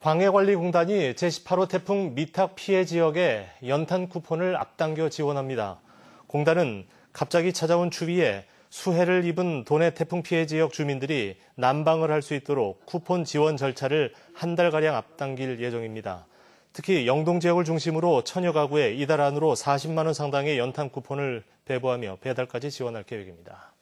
광해관리공단이 제18호 태풍 미탁 피해 지역에 연탄 쿠폰을 앞당겨 지원합니다. 공단은 갑자기 찾아온 추위에 수해를 입은 도내 태풍 피해 지역 주민들이 난방을 할 수 있도록 쿠폰 지원 절차를 한 달가량 앞당길 예정입니다. 특히 영동 지역을 중심으로 천여 가구에 이달 안으로 40만 원 상당의 연탄 쿠폰을 배부하며 배달까지 지원할 계획입니다.